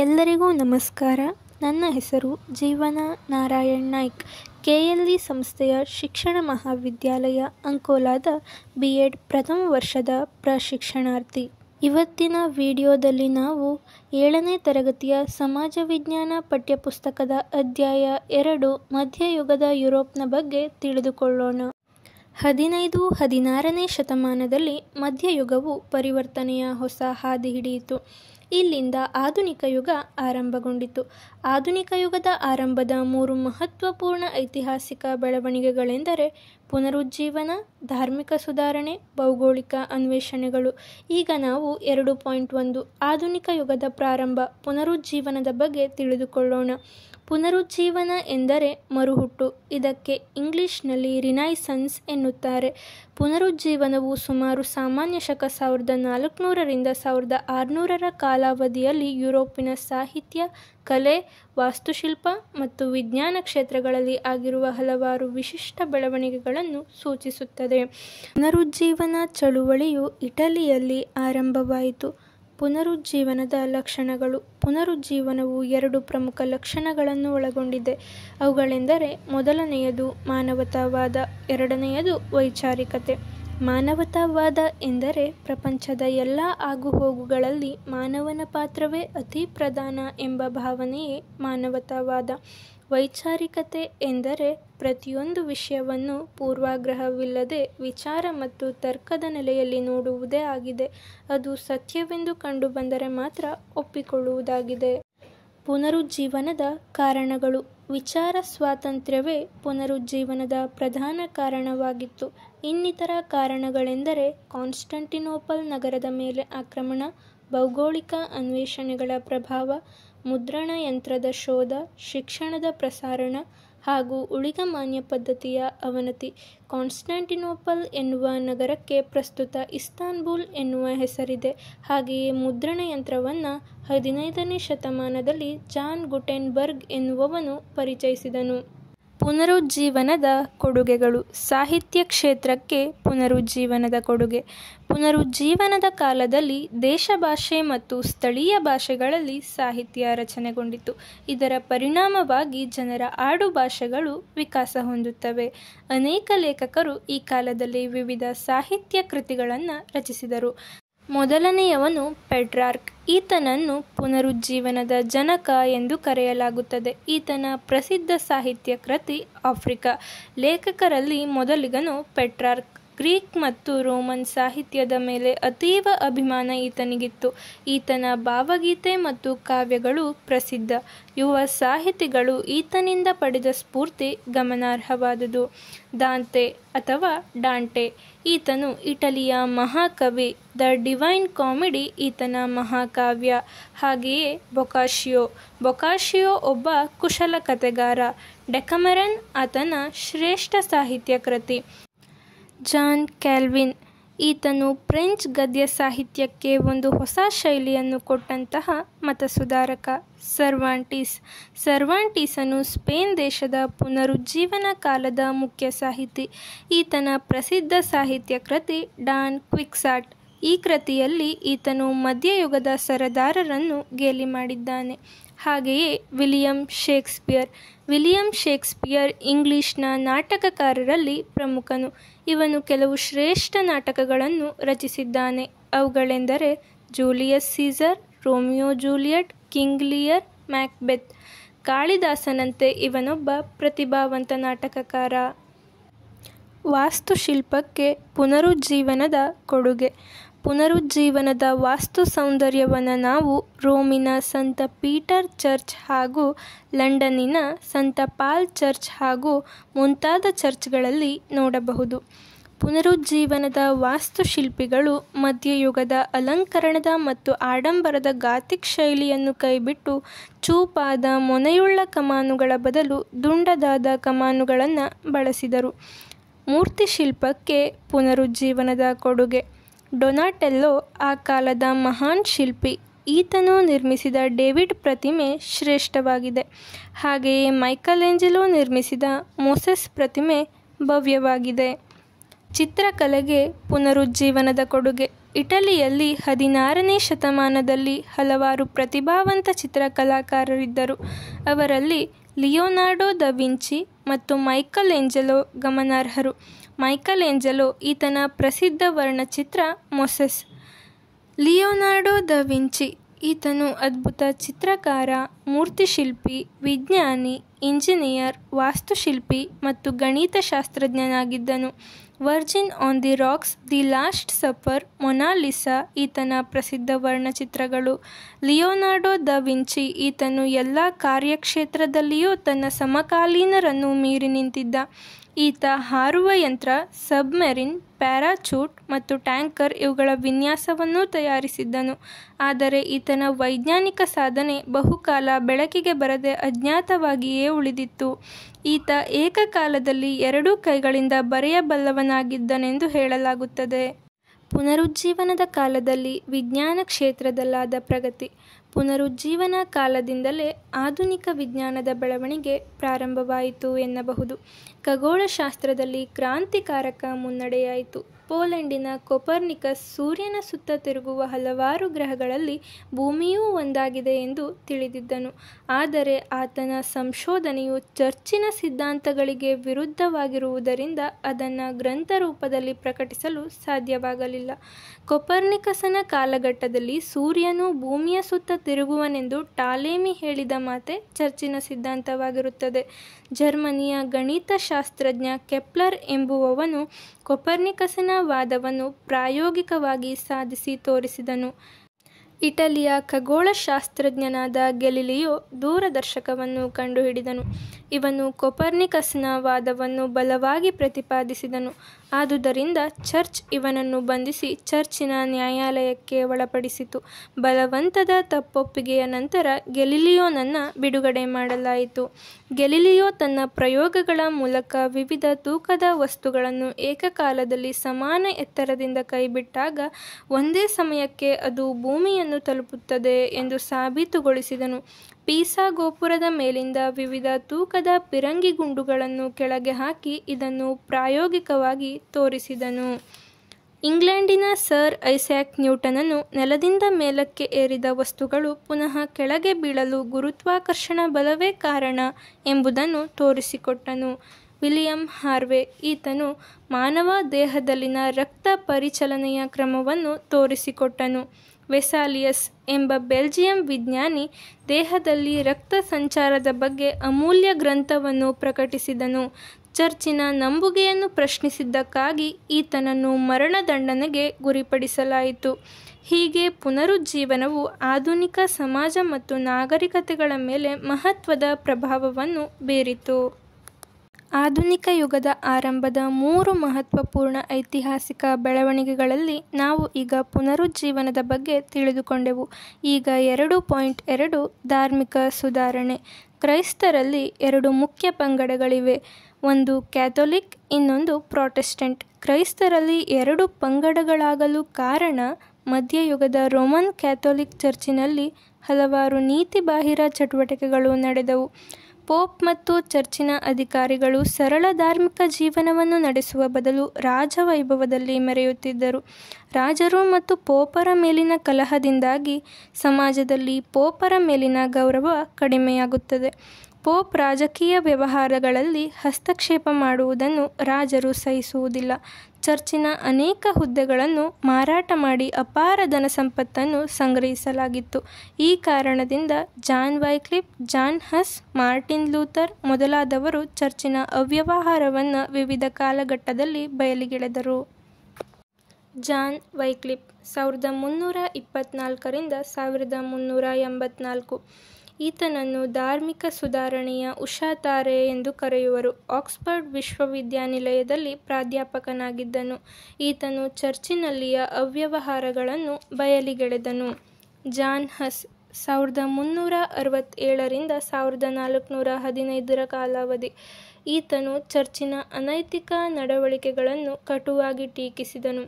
ಎಲ್ಲರಿಗೂ ನಮಸ್ಕಾರ ನನ್ನ ಹೆಸರು Jeevan Narayan Naik K L E ಸಂಸ್ಥೆಯ ಶಿಕ್ಷಣ ಮಹಾವಿದ್ಯಾಲಯ ಅಂಕೋಲಾದ ಬಿ ಎಡ್ ಪ್ರಥಮ ವರ್ಷದ ಪ್ರಶಿಕ್ಷಣಾರ್ಥಿ ಇವತ್ತಿನ ವಿಡಿಯೋದಲ್ಲಿ ನಾವು ಏಳನೇ ತರಗತಿಯ ಸಮಾಜ ವಿಜ್ಞಾನ ಪಠ್ಯಪುಸ್ತಕದ ಅಧ್ಯಾಯ ಎರಡು ಮಧ್ಯಯುಗದ ಯುರೋಪ್ನ ಬಗ್ಗೆ ತಿಳಿದುಕೊಳ್ಳೋಣ ಹದಿನೈದು ಹದಿನಾರನೇ ಶತಮಾನದಲ್ಲಿ ಮಧ್ಯಯುಗವು ಪರಿವರ್ತನೆಯ ಹೊಸ ಹಾದಿ ಹಿಡಿಯಿತು ಇಲ್ಲಿಂದ ಆಧುನಿಕ ಯುಗ ಆರಂಭಗೊಂಡಿತು ಆಧುನಿಕ ಯುಗದ ಆರಂಭದ ಮೂರು ಮಹತ್ವಪೂರ್ಣ ಐತಿಹಾಸಿಕ ಬೆಳವಣಿಗೆಗಳೆಂದರೆ ಪುನರುಜ್ಜೀವನ ಧಾರ್ಮಿಕ ಸುಧಾರಣೆ ಭೌಗೋಳಿಕ ಅನ್ವೇಷಣೆಗಳು ಈಗ ನಾವು ಎರಡು ಪಾಯಿಂಟ್ ಒಂದು ಆಧುನಿಕ ಯುಗದ ಪ್ರಾರಂಭ ಪುನರುಜ್ಜೀವನದ ಬಗ್ಗೆ ತಿಳಿದುಕೊಳ್ಳೋಣ ಪುನರುಜ್ಜೀವನ ಎಂದರೆ ಮರುಹುಟ್ಟು ಇದಕ್ಕೆ ಇಂಗ್ಲಿಷ್ನಲ್ಲಿ ರಿನೈಸನ್ಸ್ ಎನ್ನುತ್ತಾರೆ ಪುನರುಜ್ಜೀವನವು ಸುಮಾರು ಸಾಮಾನ್ಯ ಶಕ ಸಾವಿರದ ನಾಲ್ಕುನೂರರಿಂದ ಸಾವಿರದ ಆರುನೂರರ ಕಾಲಾವಧಿಯಲ್ಲಿ ಯುರೋಪಿನ ಸಾಹಿತ್ಯ ಕಲೆ ವಾಸ್ತುಶಿಲ್ಪ ಮತ್ತು ವಿಜ್ಞಾನ ಕ್ಷೇತ್ರಗಳಲ್ಲಿ ಆಗಿರುವ ಹಲವಾರು ವಿಶಿಷ್ಟ ಬೆಳವಣಿಗೆಗಳನ್ನು ಸೂಚಿಸುತ್ತದೆ ಪುನರುಜ್ಜೀವನ ಚಳುವಳಿಯು ಇಟಲಿಯಲ್ಲಿ ಆರಂಭವಾಯಿತು ಪುನರುಜ್ಜೀವನದ ಲಕ್ಷಣಗಳು ಪುನರುಜ್ಜೀವನವು ಎರಡು ಪ್ರಮುಖ ಲಕ್ಷಣಗಳನ್ನು ಒಳಗೊಂಡಿದೆ ಅವುಗಳೆಂದರೆ ಮೊದಲನೆಯದು ಮಾನವತಾವಾದ ಎರಡನೆಯದು ವೈಚಾರಿಕತೆ ಮಾನವತಾವಾದ ಎಂದರೆ ಪ್ರಪಂಚದ ಎಲ್ಲ ಆಗುಹೋಗುಗಳಲ್ಲಿ ಮಾನವನ ಪಾತ್ರವೇ ಅತಿ ಪ್ರಧಾನ ಎಂಬ ಭಾವನೆಯೇ ಮಾನವತಾವಾದ ವೈಚಾರಿಕತೆ ಎಂದರೆ ಪ್ರತಿಯೊಂದು ವಿಷಯವನ್ನು ಪೂರ್ವಾಗ್ರಹವಿಲ್ಲದೆ ವಿಚಾರ ಮತ್ತು ತರ್ಕದ ನೆಲೆಯಲ್ಲಿ ನೋಡುವುದೇ ಆಗಿದೆ ಅದು ಸತ್ಯವೆಂದು ಕಂಡುಬಂದರೆ ಮಾತ್ರ ಒಪ್ಪಿಕೊಳ್ಳುವುದಾಗಿದೆ ಪುನರುಜ್ಜೀವನದ ಕಾರಣಗಳು ವಿಚಾರ ಸ್ವಾತಂತ್ರ್ಯವೇ ಪುನರುಜ್ಜೀವನದ ಪ್ರಧಾನ ಕಾರಣವಾಗಿತ್ತು ಇನ್ನಿತರ ಕಾರಣಗಳೆಂದರೆ ಕಾನ್ಸ್ಟಂಟಿನೋಪಲ್ ನಗರದ ಮೇಲೆ ಆಕ್ರಮಣ ಭೌಗೋಳಿಕ ಅನ್ವೇಷಣೆಗಳ ಪ್ರಭಾವ ಮುದ್ರಣ ಯಂತ್ರದ ಶೋಧ ಶಿಕ್ಷಣದ ಪ್ರಸಾರಣ ಹಾಗೂ ಮಾನ್ಯ ಪದ್ಧತಿಯ ಅವನತಿ ಕಾನ್ಸ್ಟ್ಯಾಂಟಿನೋಪಲ್ ಎನ್ನುವ ನಗರಕ್ಕೆ ಪ್ರಸ್ತುತ ಇಸ್ತಾನ್ಬುಲ್ ಎನ್ನುವ ಹೆಸರಿದೆ ಹಾಗೆಯೇ ಯಂತ್ರವನ್ನು ಹದಿನೈದನೇ ಶತಮಾನದಲ್ಲಿ ಜಾನ್ ಗುಟೆನ್ಬರ್ಗ್ ಎನ್ನುವವನು ಪರಿಚಯಿಸಿದನು ಪುನರುಜ್ಜೀವನದ ಕೊಡುಗೆಗಳು ಸಾಹಿತ್ಯ ಕ್ಷೇತ್ರಕ್ಕೆ ಪುನರುಜ್ಜೀವನದ ಕೊಡುಗೆ ಪುನರುಜ್ಜೀವನದ ಕಾಲದಲ್ಲಿ ದೇಶಭಾಷೆ ಮತ್ತು ಸ್ಥಳೀಯ ಭಾಷೆಗಳಲ್ಲಿ ಸಾಹಿತ್ಯ ರಚನೆಗೊಂಡಿತು ಇದರ ಪರಿಣಾಮವಾಗಿ ಜನರ ಆಡುಭಾಷೆಗಳು ವಿಕಾಸ ಹೊಂದುತ್ತವೆ ಅನೇಕ ಲೇಖಕರು ಈ ಕಾಲದಲ್ಲಿ ವಿವಿಧ ಸಾಹಿತ್ಯ ಕೃತಿಗಳನ್ನು ರಚಿಸಿದರು ಮೊದಲನೆಯವನು ಪೆಟ್ರಾರ್ಕ್ ಈತನನ್ನು ಪುನರುಜ್ಜೀವನದ ಜನಕ ಎಂದು ಕರೆಯಲಾಗುತ್ತದೆ ಈತನ ಪ್ರಸಿದ್ಧ ಸಾಹಿತ್ಯ ಕೃತಿ ಆಫ್ರಿಕಾ ಲೇಖಕರಲ್ಲಿ ಮೊದಲಿಗನು ಪೆಟ್ರಾರ್ಕ್ ಗ್ರೀಕ್ ಮತ್ತು ರೋಮನ್ ಸಾಹಿತ್ಯದ ಮೇಲೆ ಅತೀವ ಅಭಿಮಾನ ಈತನಿಗಿತ್ತು ಈತನ ಭಾವಗೀತೆ ಮತ್ತು ಕಾವ್ಯಗಳು ಪ್ರಸಿದ್ಧ ಯುವ ಸಾಹಿತಿಗಳು ಈತನಿಂದ ಪಡೆದ ಸ್ಫೂರ್ತಿ ಗಮನಾರ್ಹವಾದುದು ದಾಂತೆ ಅಥವಾ ಡಾಂಟೆ ಈತನು ಇಟಲಿಯ ಮಹಾಕವಿ ದ ಡಿವೈನ್ ಕಾಮಿಡಿ ಈತನ ಮಹಾಕಾವ್ಯ ಹಾಗೆಯೇ ಬೊಕಾಶಿಯೋ ಬೊಕಾಶಿಯೋ ಒಬ್ಬ ಕುಶಲ ಕಥೆಗಾರ ಡೆಕಮರನ್ ಆತನ ಶ್ರೇಷ್ಠ ಸಾಹಿತ್ಯ ಕೃತಿ ಜಾನ್ ಕ್ಯಾಲ್ವಿನ್ ಈತನು ಫ್ರೆಂಚ್ ಗದ್ಯ ಸಾಹಿತ್ಯಕ್ಕೆ ಒಂದು ಹೊಸ ಶೈಲಿಯನ್ನು ಕೊಟ್ಟಂತಹ ಸುಧಾರಕ ಸರ್ವಾಂಟೀಸ್ ಸರ್ವಾಂಟೀಸನು ಸ್ಪೇನ್ ದೇಶದ ಪುನರುಜ್ಜೀವನ ಕಾಲದ ಮುಖ್ಯ ಸಾಹಿತಿ ಈತನ ಪ್ರಸಿದ್ಧ ಸಾಹಿತ್ಯ ಕೃತಿ ಡಾನ್ ಕ್ವಿಕ್ಸಾಟ್ ಈ ಕೃತಿಯಲ್ಲಿ ಈತನು ಮಧ್ಯಯುಗದ ಸರದಾರರನ್ನು ಗೇಲಿ ಮಾಡಿದ್ದಾನೆ ಹಾಗೆಯೇ ವಿಲಿಯಂ ಶೇಕ್ಸ್ಪಿಯರ್ ವಿಲಿಯಂ ಶೇಕ್ಸ್ಪಿಯರ್ ಇಂಗ್ಲಿಷ್ನ ನಾಟಕಕಾರರಲ್ಲಿ ಪ್ರಮುಖನು ಇವನು ಕೆಲವು ಶ್ರೇಷ್ಠ ನಾಟಕಗಳನ್ನು ರಚಿಸಿದ್ದಾನೆ ಅವುಗಳೆಂದರೆ Julius Caesar Romeo Juliet King Lear Macbeth ಕಾಳಿದಾಸನಂತೆ ಇವನೊಬ್ಬ ಪ್ರತಿಭಾವಂತ ನಾಟಕಕಾರ ವಾಸ್ತುಶಿಲ್ಪಕ್ಕೆ ಪುನರುಜ್ಜೀವನದ ಕೊಡುಗೆ ಪುನರುಜ್ಜೀವನದ ವಾಸ್ತು ಸೌಂದರ್ಯವನ್ನು ನಾವು ರೋಮಿನ ಸಂತ ಪೀಟರ್ ಚರ್ಚ್ ಹಾಗೂ ಲಂಡನ್ನಿನ ಸಂತ ಪಾಲ್ ಚರ್ಚ್ ಹಾಗೂ ಮುಂತಾದ ಚರ್ಚ್ಗಳಲ್ಲಿ ನೋಡಬಹುದು ಪುನರುಜ್ಜೀವನದ ವಾಸ್ತುಶಿಲ್ಪಿಗಳು ಮಧ್ಯಯುಗದ ಅಲಂಕರಣದ ಮತ್ತು ಆಡಂಬರದ ಗಾತಿಕ್ ಶೈಲಿಯನ್ನು ಕೈಬಿಟ್ಟು ಚೂಪಾದ ಮೊನೆಯುಳ್ಳ ಕಮಾನುಗಳ ಬದಲು ದುಂಡದಾದ ಕಮಾನುಗಳನ್ನು ಬಳಸಿದರು ಮೂರ್ತಿ ಶಿಲ್ಪಕ್ಕೆ ಪುನರುಜ್ಜೀವನದ ಕೊಡುಗೆ ಡೊನಾಟೆಲ್ಲೋ ಆ ಕಾಲದ ಮಹಾನ್ ಶಿಲ್ಪಿ ಈತನು ನಿರ್ಮಿಸಿದ ಡೇವಿಡ್ ಪ್ರತಿಮೆ ಶ್ರೇಷ್ಠವಾಗಿದೆ ಹಾಗೆಯೇ ಮೈಕಲ್ ಏಂಜಲೋ ನಿರ್ಮಿಸಿದ ಮೋಸೆಸ್ ಪ್ರತಿಮೆ ಭವ್ಯವಾಗಿದೆ ಚಿತ್ರಕಲೆಗೆ ಪುನರುಜ್ಜೀವನದ ಕೊಡುಗೆ ಇಟಲಿಯಲ್ಲಿ ಹದಿನಾರನೇ ಶತಮಾನದಲ್ಲಿ ಹಲವಾರು ಪ್ರತಿಭಾವಂತ ಚಿತ್ರಕಲಾಕಾರರಿದ್ದರು ಅವರಲ್ಲಿ ಲಿಯೋನಾರ್ಡೋ ದ ವಿಂಚಿ ಮತ್ತು ಮೈಕಲ್ ಏಂಜಲೋ ಗಮನಾರ್ಹರು ಮೈಕಲ್ ಏಂಜಲೊ ಈತನ ಪ್ರಸಿದ್ಧ ವರ್ಣಚಿತ್ರ ಮೊಸೆಸ್ ಲಿಯೋನಾರ್ಡೋ ದ ವಿಂಚಿ ಈತನು ಅದ್ಭುತ ಚಿತ್ರಕಾರ ಮೂರ್ತಿಶಿಲ್ಪಿ ವಿಜ್ಞಾನಿ ಇಂಜಿನಿಯರ್ ವಾಸ್ತುಶಿಲ್ಪಿ ಮತ್ತು ಗಣಿತಶಾಸ್ತ್ರಜ್ಞನಾಗಿದ್ದನು Virgin on the Rocks the Last Supper Mona Lisa ಈತನ ಪ್ರಸಿದ್ಧ ವರ್ಣಚಿತ್ರಗಳು ಲಿಯೋನಾರ್ಡೋ ದ ವಿಂಚಿ ಈತನು ಎಲ್ಲ ಕಾರ್ಯಕ್ಷೇತ್ರದಲ್ಲಿಯೂ ತನ್ನ ಸಮಕಾಲೀನರನ್ನು ಮೀರಿ ನಿಂತಿದ್ದ ಈತ ಹಾರುವ ಯಂತ್ರ ಸಬ್ಮೆರಿನ್ ಪ್ಯಾರಾಚೂಟ್ ಮತ್ತು ಟ್ಯಾಂಕರ್ ಇವುಗಳ ವಿನ್ಯಾಸವನ್ನೂ ತಯಾರಿಸಿದ್ದನು ಆದರೆ ಈತನ ವೈಜ್ಞಾನಿಕ ಸಾಧನೆ ಬಹುಕಾಲ ಬೆಳಕಿಗೆ ಬರದೆ ಅಜ್ಞಾತವಾಗಿಯೇ ಉಳಿದಿತ್ತು ಈತ ಏಕಕಾಲದಲ್ಲಿ ಎರಡೂ ಕೈಗಳಿಂದ ಬರೆಯಬಲ್ಲವನಾಗಿದ್ದನೆಂದು ಹೇಳಲಾಗುತ್ತದೆ ಪುನರುಜ್ಜೀವನದ ಕಾಲದಲ್ಲಿ ವಿಜ್ಞಾನ ಕ್ಷೇತ್ರದಲ್ಲಾದ ಪ್ರಗತಿ ಪುನರುಜ್ಜೀವನ ಕಾಲದಿಂದಲೇ ಆಧುನಿಕ ವಿಜ್ಞಾನದ ಬೆಳವಣಿಗೆ ಪ್ರಾರಂಭವಾಯಿತು ಎನ್ನಬಹುದು ಖಗೋಳಶಾಸ್ತ್ರದಲ್ಲಿ ಕ್ರಾಂತಿಕಾರಕ ಮುನ್ನಡೆಯಾಯಿತು ಪೋಲೆಂಡಿನ ಕೊಪರ್ನಿಕಸ್ ಸೂರ್ಯನ ಸುತ್ತ ತಿರುಗುವ ಹಲವಾರು ಗ್ರಹಗಳಲ್ಲಿ ಭೂಮಿಯೂ ಒಂದಾಗಿದೆ ಎಂದು ತಿಳಿದಿದ್ದನು ಆದರೆ ಆತನ ಸಂಶೋಧನೆಯು ಚರ್ಚಿನ ಸಿದ್ಧಾಂತಗಳಿಗೆ ವಿರುದ್ಧವಾಗಿರುವುದರಿಂದ ಅದನ್ನು ಗ್ರಂಥ ರೂಪದಲ್ಲಿ ಪ್ರಕಟಿಸಲು ಸಾಧ್ಯವಾಗಲಿಲ್ಲ ಕೊಪರ್ನಿಕಸನ ಕಾಲಘಟ್ಟದಲ್ಲಿ ಸೂರ್ಯನು ಭೂಮಿಯ ಸುತ್ತ ತಿರುಗುವನೆಂದು ಟಾಲೇಮಿ ಹೇಳಿದ ಮಾತೆ ಚರ್ಚಿನ ಸಿದ್ಧಾಂತವಾಗಿರುತ್ತದೆ ಜರ್ಮನಿಯ ಗಣಿತ ಶಾಸ್ತ್ರಜ್ಞ ಕೆಪ್ಲರ್ ಎಂಬುವವನು ಕೊಪರ್ನಿಕಸನ ವಾದವನ್ನು ಪ್ರಾಯೋಗಿಕವಾಗಿ ಸಾಧಿಸಿ ತೋರಿಸಿದನು ಇಟಲಿಯ ಖಗೋಳಶಾಸ್ತ್ರಜ್ಞನಾದ ಗೆಲಿಲಿಯೋ ದೂರದರ್ಶಕವನ್ನು ಕಂಡುಹಿಡಿದನು ಇವನು ಕೊಪರ್ನಿಕಸ್ನ ವಾದವನ್ನು ಬಲವಾಗಿ ಪ್ರತಿಪಾದಿಸಿದನು ಆದುದರಿಂದ ಚರ್ಚ್ ಇವನನ್ನು ಬಂಧಿಸಿ ಚರ್ಚಿನ ನ್ಯಾಯಾಲಯಕ್ಕೆ ಒಳಪಡಿಸಿತು ಬಲವಂತದ ತಪ್ಪೊಪ್ಪಿಗೆಯ ನಂತರ ಗೆಲಿಲಿಯೋನನ್ನು ಬಿಡುಗಡೆ ಮಾಡಲಾಯಿತು ಗೆಲಿಲಿಯೋ ತನ್ನ ಪ್ರಯೋಗಗಳ ಮೂಲಕ ವಿವಿಧ ತೂಕದ ವಸ್ತುಗಳನ್ನು ಏಕಕಾಲದಲ್ಲಿ ಸಮಾನ ಎತ್ತರದಿಂದ ಕೈಬಿಟ್ಟಾಗ ಒಂದೇ ಸಮಯಕ್ಕೆ ಅದು ಭೂಮಿಯನ್ನು ಗುರಿಯನ್ನು ತಲುಪುತ್ತದೆ ಎಂದು ಸಾಬೀತುಗೊಳಿಸಿದನು ಪೀಸಾ ಗೋಪುರದ ಮೇಲಿಂದ ವಿವಿಧ ತೂಕದ ಪಿರಂಗಿ ಗುಂಡುಗಳನ್ನು ಕೆಳಗೆ ಹಾಕಿ ಇದನ್ನು ಪ್ರಾಯೋಗಿಕವಾಗಿ ತೋರಿಸಿದನು ಇಂಗ್ಲೆಂಡಿನ ಸರ್ ಐಸ್ಯಾಕ್ ನ್ಯೂಟನನ್ನು ನೆಲದಿಂದ ಮೇಲಕ್ಕೆ ಏರಿದ ವಸ್ತುಗಳು ಪುನಃ ಕೆಳಗೆ ಬೀಳಲು ಗುರುತ್ವಾಕರ್ಷಣ ಬಲವೇ ಕಾರಣ ಎಂಬುದನ್ನು ತೋರಿಸಿಕೊಟ್ಟನು ವಿಲಿಯಂ ಹಾರ್ವೆ ಈತನು ಮಾನವ ದೇಹದಲ್ಲಿನ ರಕ್ತ ಪರಿಚಲನೆಯ ಕ್ರಮವನ್ನು ತೋರಿಸಿಕೊಟ್ಟನು ವೆಸಾಲಿಯಸ್ ಎಂಬ ಬೆಲ್ಜಿಯಂ ವಿಜ್ಞಾನಿ ದೇಹದಲ್ಲಿ ರಕ್ತ ಸಂಚಾರದ ಬಗ್ಗೆ ಅಮೂಲ್ಯ ಗ್ರಂಥವನ್ನು ಪ್ರಕಟಿಸಿದನು ಚರ್ಚಿನ ನಂಬುಗೆಯನ್ನು ಪ್ರಶ್ನಿಸಿದ್ದಕ್ಕಾಗಿ ಈತನನ್ನು ಮರಣದಂಡನೆಗೆ ಗುರಿಪಡಿಸಲಾಯಿತು ಹೀಗೆ ಪುನರುಜ್ಜೀವನವು ಆಧುನಿಕ ಸಮಾಜ ಮತ್ತು ನಾಗರಿಕತೆಗಳ ಮೇಲೆ ಮಹತ್ವದ ಪ್ರಭಾವವನ್ನು ಬೀರಿತು ಆಧುನಿಕ ಯುಗದ ಆರಂಭದ ಮೂರು ಮಹತ್ವಪೂರ್ಣ ಐತಿಹಾಸಿಕ ಬೆಳವಣಿಗೆಗಳಲ್ಲಿ ನಾವು ಈಗ ಪುನರುಜ್ಜೀವನದ ಬಗ್ಗೆ ತಿಳಿದುಕೊಂಡೆವು ಈಗ ಎರಡು ಪಾಯಿಂಟ್ ಎರಡು ಧಾರ್ಮಿಕ ಸುಧಾರಣೆ ಕ್ರೈಸ್ತರಲ್ಲಿ ಎರಡು ಮುಖ್ಯ ಪಂಗಡಗಳಿವೆ ಒಂದು ಕ್ಯಾಥೋಲಿಕ್ ಇನ್ನೊಂದು ಪ್ರೊಟೆಸ್ಟೆಂಟ್ ಕ್ರೈಸ್ತರಲ್ಲಿ ಎರಡು ಪಂಗಡಗಳಾಗಲು ಕಾರಣ ಮಧ್ಯಯುಗದ ರೋಮನ್ ಕ್ಯಾಥೋಲಿಕ್ ಚರ್ಚಿನಲ್ಲಿ ಹಲವಾರು ನೀತಿಬಾಹಿರ ಚಟುವಟಿಕೆಗಳು ನಡೆದವು ಪೋಪ್ ಮತ್ತು ಚರ್ಚಿನ ಅಧಿಕಾರಿಗಳು ಸರಳ ಧಾರ್ಮಿಕ ಜೀವನವನ್ನು ನಡೆಸುವ ಬದಲು ರಾಜವೈಭವದಲ್ಲಿ ಮೆರೆಯುತ್ತಿದ್ದರು ರಾಜರು ಮತ್ತು ಪೋಪರ ಮೇಲಿನ ಕಲಹದಿಂದಾಗಿ ಸಮಾಜದಲ್ಲಿ ಪೋಪರ ಮೇಲಿನ ಗೌರವ ಕಡಿಮೆಯಾಗುತ್ತದೆ ಪೋಪ್ ರಾಜಕೀಯ ವ್ಯವಹಾರಗಳಲ್ಲಿ ಹಸ್ತಕ್ಷೇಪ ಮಾಡುವುದನ್ನು ರಾಜರು ಸಹಿಸುವುದಿಲ್ಲ ಚರ್ಚಿನ ಅನೇಕ ಹುದ್ದೆಗಳನ್ನು ಮಾರಾಟ ಮಾಡಿ ಅಪಾರ ಧನ ಸಂಪತ್ತನ್ನು ಸಂಗ್ರಹಿಸಲಾಗಿತ್ತು ಈ ಕಾರಣದಿಂದ John Wycliffe John Huss Martin Luther ಮೊದಲಾದವರು ಚರ್ಚಿನ ಅವ್ಯವಹಾರವನ್ನು ವಿವಿಧ ಕಾಲಘಟ್ಟದಲ್ಲಿ ಬಯಲಿಗೆಳೆದರು ಜಾನ್ ವೈಕ್ಲಿಪ್ ಸಾವಿರದ ಮುನ್ನೂರ ಇಪ್ಪತ್ತ್ನಾಲ್ಕರಿಂದ ಸಾವಿರದ ಮುನ್ನೂರ ಎಂಬತ್ನಾಲ್ಕು ಈತನನ್ನು ಧಾರ್ಮಿಕ ಸುಧಾರಣೆಯ ಉಷಾತಾರೆ ಎಂದು ಕರೆಯುವರು ಆಕ್ಸ್ಫರ್ಡ್ ವಿಶ್ವವಿದ್ಯಾನಿಲಯದಲ್ಲಿ ಪ್ರಾಧ್ಯಾಪಕನಾಗಿದ್ದನು ಈತನು ಚರ್ಚಿನಲ್ಲಿಯ ಅವ್ಯವಹಾರಗಳನ್ನು ಬಯಲಿಗೆಳೆದನು ಜಾನ್ ಹಸ್ ಸಾವಿರದ ಮುನ್ನೂರ ಅರವತ್ತೇಳರಿಂದ ಸಾವಿರದ ನಾಲ್ಕುನೂರ ಹದಿನೈದರ ಕಾಲಾವಧಿ ಈತನು ಚರ್ಚಿನ ಅನೈತಿಕ ನಡವಳಿಕೆಗಳನ್ನು ಕಟುವಾಗಿ ಟೀಕಿಸಿದನು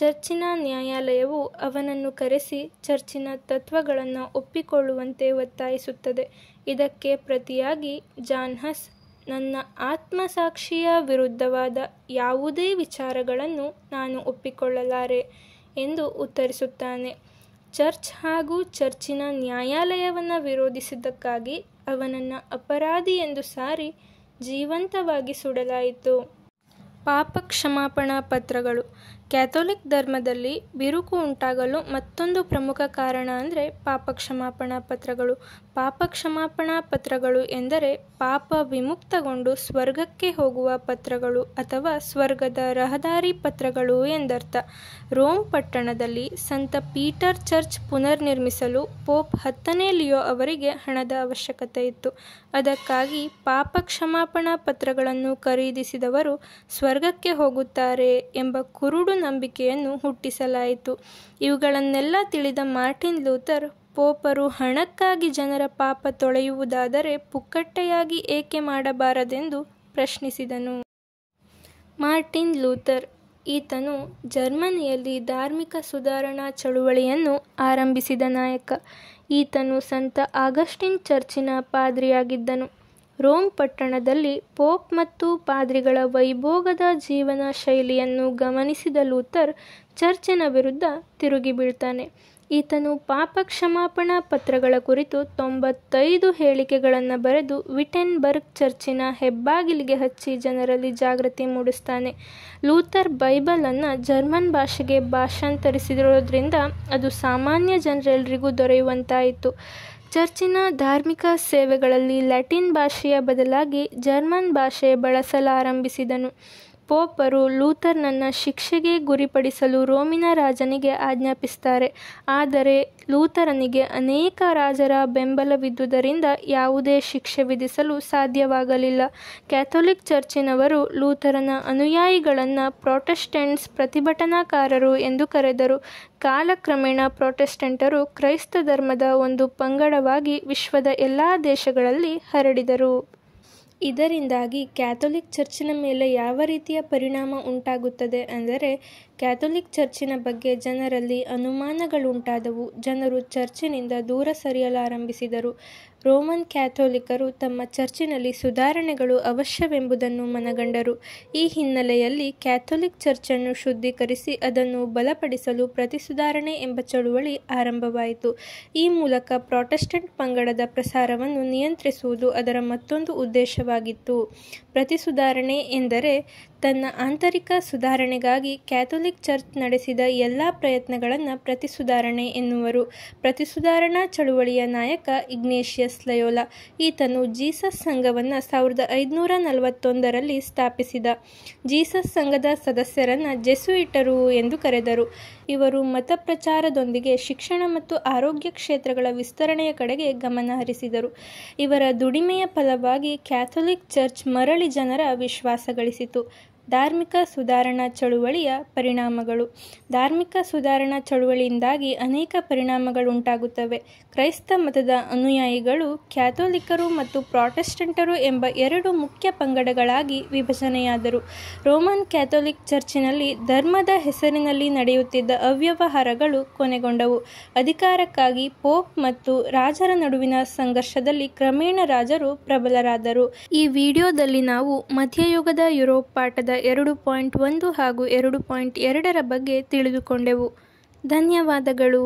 ಚರ್ಚಿನ ನ್ಯಾಯಾಲಯವು ಅವನನ್ನು ಕರೆಸಿ ಚರ್ಚಿನ ತತ್ವಗಳನ್ನು ಒಪ್ಪಿಕೊಳ್ಳುವಂತೆ ಒತ್ತಾಯಿಸುತ್ತದೆ ಇದಕ್ಕೆ ಪ್ರತಿಯಾಗಿ ಜಾನ್ಹಸ್ ನನ್ನ ಆತ್ಮಸಾಕ್ಷಿಯ ವಿರುದ್ಧವಾದ ಯಾವುದೇ ವಿಚಾರಗಳನ್ನು ನಾನು ಒಪ್ಪಿಕೊಳ್ಳಲಾರೆ ಎಂದು ಉತ್ತರಿಸುತ್ತಾನೆ ಚರ್ಚ್ ಹಾಗೂ ಚರ್ಚಿನ ನ್ಯಾಯಾಲಯವನ್ನು ವಿರೋಧಿಸಿದ್ದಕ್ಕಾಗಿ ಅವನನ್ನು ಅಪರಾಧಿ ಎಂದು ಸಾರಿ ಜೀವಂತವಾಗಿ ಸುಡಲಾಯಿತು ಪಾಪ ಕ್ಷಮಾಪಣಾ ಪತ್ರಗಳು ಕ್ಯಾಥೋಲಿಕ್ ಧರ್ಮದಲ್ಲಿ ಬಿರುಕು ಉಂಟಾಗಲು ಮತ್ತೊಂದು ಪ್ರಮುಖ ಕಾರಣ ಅಂದರೆ ಪಾಪ ಕ್ಷಮಾಪಣಾ ಪತ್ರಗಳು ಪಾಪ ಕ್ಷಮಾಪಣಾ ಪತ್ರಗಳು ಎಂದರೆ ಪಾಪ ವಿಮುಕ್ತಗೊಂಡು ಸ್ವರ್ಗಕ್ಕೆ ಹೋಗುವ ಪತ್ರಗಳು ಅಥವಾ ಸ್ವರ್ಗದ ರಹದಾರಿ ಪತ್ರಗಳು ಎಂದರ್ಥ ರೋಮ್ ಪಟ್ಟಣದಲ್ಲಿ ಸಂತ ಪೀಟರ್ ಚರ್ಚ್ ಪುನರ್ನಿರ್ಮಿಸಲು ಪೋಪ್ ಹತ್ತನೇ ಲಿಯೋ ಅವರಿಗೆ ಹಣದ ಅವಶ್ಯಕತೆ ಇತ್ತು ಅದಕ್ಕಾಗಿ ಪಾಪ ಕ್ಷಮಾಪಣಾ ಪತ್ರಗಳನ್ನು ಖರೀದಿಸಿದವರು ಸ್ವರ್ಗಕ್ಕೆ ಹೋಗುತ್ತಾರೆ ಎಂಬ ಕುರುಡು ನಂಬಿಕೆಯನ್ನು ಹುಟ್ಟಿಸಲಾಯಿತು ಇವುಗಳನ್ನೆಲ್ಲ ತಿಳಿದ ಮಾರ್ಟಿನ್ ಲೂಥರ್ ಪೋಪರು ಹಣಕ್ಕಾಗಿ ಜನರ ಪಾಪ ತೊಳೆಯುವುದಾದರೆ ಪುಕ್ಕಟ್ಟೆಯಾಗಿ ಏಕೆ ಮಾಡಬಾರದೆಂದು ಪ್ರಶ್ನಿಸಿದನು ಮಾರ್ಟಿನ್ ಲೂಥರ್ ಈತನು ಜರ್ಮನಿಯಲ್ಲಿ ಧಾರ್ಮಿಕ ಸುಧಾರಣಾ ಚಳುವಳಿಯನ್ನು ಆರಂಭಿಸಿದ ನಾಯಕ ಈತನು ಸಂತ ಆಗಸ್ಟಿನ್ ಚರ್ಚಿನ ಪಾದ್ರಿಯಾಗಿದ್ದನು ರೋಮ್ ಪಟ್ಟಣದಲ್ಲಿ ಪೋಪ್ ಮತ್ತು ಪಾದ್ರಿಗಳ ವೈಭೋಗದ ಜೀವನ ಶೈಲಿಯನ್ನು ಗಮನಿಸಿದ ಲೂಥರ್ ಚರ್ಚಿನ ವಿರುದ್ಧ ತಿರುಗಿ ಬೀಳ್ತಾನೆ ಈತನು ಪಾಪ ಕ್ಷಮಾಪಣಾ ಪತ್ರಗಳ ಕುರಿತು ತೊಂಬತ್ತೈದು ಹೇಳಿಕೆಗಳನ್ನು ಬರೆದು ವಿಟೆನ್ಬರ್ಗ್ ಚರ್ಚಿನ ಹೆಬ್ಬಾಗಿಲಿಗೆ ಹಚ್ಚಿ ಜನರಲ್ಲಿ ಜಾಗೃತಿ ಮೂಡಿಸ್ತಾನೆ ಲೂಥರ್ ಬೈಬಲನ್ನು ಜರ್ಮನ್ ಭಾಷೆಗೆ ಭಾಷಾಂತರಿಸಿರೋದ್ರಿಂದ ಅದು ಸಾಮಾನ್ಯ ಜನರೆಲ್ಲರಿಗೂ ದೊರೆಯುವಂತಾಯಿತು ಚರ್ಚಿನ ಧಾರ್ಮಿಕ ಸೇವೆಗಳಲ್ಲಿ ಲ್ಯಾಟಿನ್ ಭಾಷೆಯ ಬದಲಾಗಿ ಜರ್ಮನ್ ಭಾಷೆ ಬಳಸಲಾರಂಭಿಸಿದನು ಪೋಪರು ಲೂಥರ್ನನ್ನ ಶಿಕ್ಷೆಗೆ ಗುರಿಪಡಿಸಲು ರೋಮಿನ ರಾಜನಿಗೆ ಆಜ್ಞಾಪಿಸುತ್ತಾರೆ ಆದರೆ ಲೂಥರನಿಗೆ ಅನೇಕ ರಾಜರ ಬೆಂಬಲವಿದ್ದುದರಿಂದ ಯಾವುದೇ ಶಿಕ್ಷೆ ವಿಧಿಸಲು ಸಾಧ್ಯವಾಗಲಿಲ್ಲ ಕ್ಯಾಥೋಲಿಕ್ ಚರ್ಚಿನವರು ಲೂಥರನ ಅನುಯಾಯಿಗಳನ್ನು ಪ್ರೊಟೆಸ್ಟೆಂಟ್ಸ್ ಪ್ರತಿಭಟನಾಕಾರರು ಎಂದು ಕರೆದರು ಕಾಲಕ್ರಮೇಣ ಪ್ರೊಟೆಸ್ಟೆಂಟರು ಕ್ರೈಸ್ತ ಧರ್ಮದ ಒಂದು ಪಂಗಡವಾಗಿ ವಿಶ್ವದ ಎಲ್ಲ ದೇಶಗಳಲ್ಲಿ ಹರಡಿದರು ಇದರಿಂದಾಗಿ ಕ್ಯಾಥೊಲಿಕ್ ಚರ್ಚಿನ ಮೇಲೆ ಯಾವ ರೀತಿಯ ಪರಿಣಾಮ ಉಂಟಾಗುತ್ತದೆ ಅಂದರೆ ಕ್ಯಾಥೊಲಿಕ್ ಚರ್ಚಿನ ಬಗ್ಗೆ ಜನರಲ್ಲಿ ಅನುಮಾನಗಳುಂಟಾದವು ಜನರು ಚರ್ಚಿನಿಂದ ದೂರ ಸರಿಯಲಾರಂಭಿಸಿದರು ರೋಮನ್ ಕ್ಯಾಥೋಲಿಕರು ತಮ್ಮ ಚರ್ಚಿನಲ್ಲಿ ಸುಧಾರಣೆಗಳು ಅವಶ್ಯವೆಂಬುದನ್ನು ಮನಗಂಡರು ಈ ಹಿನ್ನೆಲೆಯಲ್ಲಿ ಕ್ಯಾಥೋಲಿಕ್ ಚರ್ಚನ್ನು ಶುದ್ಧೀಕರಿಸಿ ಅದನ್ನು ಬಲಪಡಿಸಲು ಸುಧಾರಣೆ ಎಂಬ ಚಳುವಳಿ ಆರಂಭವಾಯಿತು ಈ ಮೂಲಕ ಪ್ರಾಟೆಸ್ಟೆಂಟ್ ಪಂಗಡದ ಪ್ರಸಾರವನ್ನು ನಿಯಂತ್ರಿಸುವುದು ಅದರ ಮತ್ತೊಂದು ಉದ್ದೇಶವಾಗಿತ್ತು ಸುಧಾರಣೆ ಎಂದರೆ ತನ್ನ ಆಂತರಿಕ ಸುಧಾರಣೆಗಾಗಿ ಕ್ಯಾಥೋಲಿಕ್ ಚರ್ಚ್ ನಡೆಸಿದ ಎಲ್ಲ ಪ್ರಯತ್ನಗಳನ್ನು ಪ್ರತಿಸುಧಾರಣೆ ಎನ್ನುವರು ಪ್ರತಿಸುಧಾರಣಾ ಚಳುವಳಿಯ ನಾಯಕ ಇಗ್ನೇಷಿಯಸ್ ಲಯೋಲ ಈತನು ಜೀಸಸ್ ಸಂಘವನ್ನು ಸಾವಿರದ ಐದುನೂರ ನಲವತ್ತೊಂದರಲ್ಲಿ ಸ್ಥಾಪಿಸಿದ ಜೀಸಸ್ ಸಂಘದ ಸದಸ್ಯರನ್ನು ಇಟ್ಟರು ಎಂದು ಕರೆದರು ಇವರು ಮತ ಪ್ರಚಾರದೊಂದಿಗೆ ಶಿಕ್ಷಣ ಮತ್ತು ಆರೋಗ್ಯ ಕ್ಷೇತ್ರಗಳ ವಿಸ್ತರಣೆಯ ಕಡೆಗೆ ಗಮನ ಹರಿಸಿದರು ಇವರ ದುಡಿಮೆಯ ಫಲವಾಗಿ ಕ್ಯಾಥೋಲಿಕ್ ಚರ್ಚ್ ಮರಳಿ ಜನರ ವಿಶ್ವಾಸ ಗಳಿಸಿತು ಧಾರ್ಮಿಕ ಸುಧಾರಣಾ ಚಳುವಳಿಯ ಪರಿಣಾಮಗಳು ಧಾರ್ಮಿಕ ಸುಧಾರಣಾ ಚಳುವಳಿಯಿಂದಾಗಿ ಅನೇಕ ಪರಿಣಾಮಗಳು ಉಂಟಾಗುತ್ತವೆ ಕ್ರೈಸ್ತ ಮತದ ಅನುಯಾಯಿಗಳು ಕ್ಯಾಥೋಲಿಕರು ಮತ್ತು ಪ್ರಾಟೆಸ್ಟೆಂಟರು ಎಂಬ ಎರಡು ಮುಖ್ಯ ಪಂಗಡಗಳಾಗಿ ವಿಭಜನೆಯಾದರು ರೋಮನ್ ಕ್ಯಾಥೋಲಿಕ್ ಚರ್ಚಿನಲ್ಲಿ ಧರ್ಮದ ಹೆಸರಿನಲ್ಲಿ ನಡೆಯುತ್ತಿದ್ದ ಅವ್ಯವಹಾರಗಳು ಕೊನೆಗೊಂಡವು ಅಧಿಕಾರಕ್ಕಾಗಿ ಪೋಪ್ ಮತ್ತು ರಾಜರ ನಡುವಿನ ಸಂಘರ್ಷದಲ್ಲಿ ಕ್ರಮೇಣ ರಾಜರು ಪ್ರಬಲರಾದರು ಈ ವಿಡಿಯೋದಲ್ಲಿ ನಾವು ಮಧ್ಯಯುಗದ ಯುರೋಪ್ ಪಾಠದ ಎರಡು ಪಾಯಿಂಟ್ ಒಂದು ಹಾಗೂ ಎರಡು ಪಾಯಿಂಟ್ ಎರಡರ ಬಗ್ಗೆ ತಿಳಿದುಕೊಂಡೆವು ಧನ್ಯವಾದಗಳು